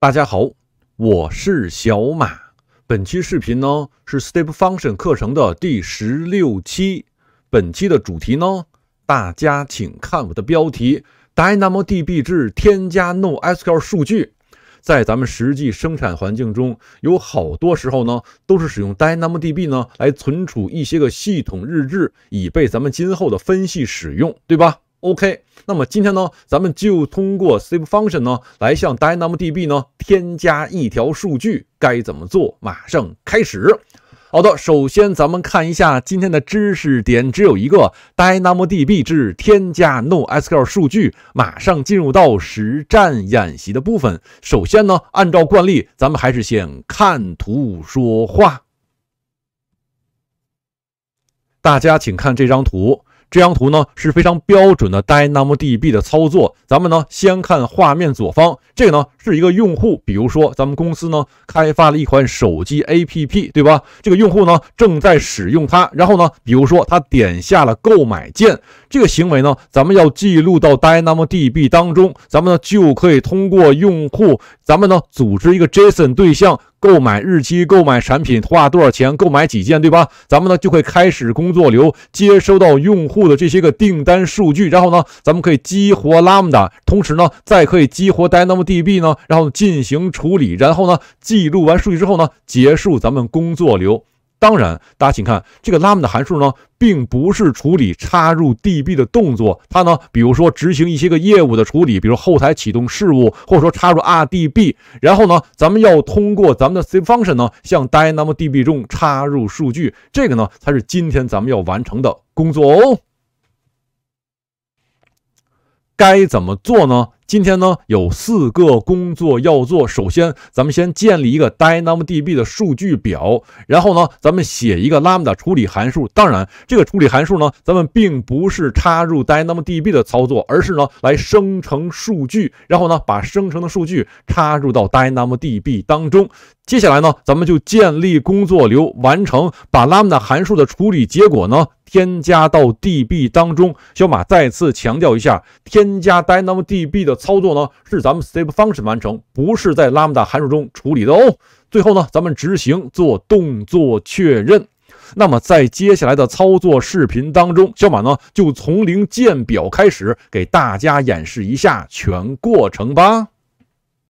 大家好，我是小马。本期视频呢是 Step Function 课程的第十六期。本期的主题呢，大家请看我的标题：DynamoDB 至添加 NoSQL 数据。在咱们实际生产环境中，有好多时候呢，都是使用 DynamoDB 呢来存储一些个系统日志，以备咱们今后的分析使用，对吧？OK，那么今天呢，咱们就通过 s v e Function 呢，来向 DynamoDB 呢添加一条数据，该怎么做？马上开始。好的，首先咱们看一下今天的知识点，只有一个 DynamoDB 之添加 NoSQL 数据。马上进入到实战演习的部分。首先呢，按照惯例，咱们还是先看图说话。大家请看这张图。这张图呢是非常标准的 DynamoDB 的操作。咱们呢先看画面左方，这个呢是一个用户，比如说咱们公司呢开发了一款手机 APP，对吧？这个用户呢正在使用它，然后呢，比如说他点下了购买键，这个行为呢咱们要记录到 DynamoDB 当中，咱们呢就可以通过用户，咱们呢组织一个 JSON 对象。购买日期、购买产品、花多少钱、购买几件，对吧？咱们呢就会开始工作流，接收到用户的这些个订单数据，然后呢，咱们可以激活 Lambda，同时呢，再可以激活 DynamoDB 呢，然后进行处理，然后呢，记录完数据之后呢，结束咱们工作流。当然，大家请看这个 Lambda 函数呢，并不是处理插入 DB 的动作，它呢，比如说执行一些个业务的处理，比如后台启动事务，或者说插入 RDB，然后呢，咱们要通过咱们的 C a function 呢，向 DynamoDB 中插入数据，这个呢，才是今天咱们要完成的工作哦。该怎么做呢？今天呢有四个工作要做。首先，咱们先建立一个 DynamoDB 的数据表，然后呢，咱们写一个 Lambda 处理函数。当然，这个处理函数呢，咱们并不是插入 DynamoDB 的操作，而是呢来生成数据，然后呢把生成的数据插入到 DynamoDB 当中。接下来呢，咱们就建立工作流，完成把 Lambda 函数的处理结果呢添加到 DB 当中。小马再次强调一下，添加 DynamoDB 的。操作呢是咱们 step function 完成，不是在 lambda 函数中处理的哦。最后呢，咱们执行做动作确认。那么在接下来的操作视频当中，小马呢就从零建表开始，给大家演示一下全过程吧。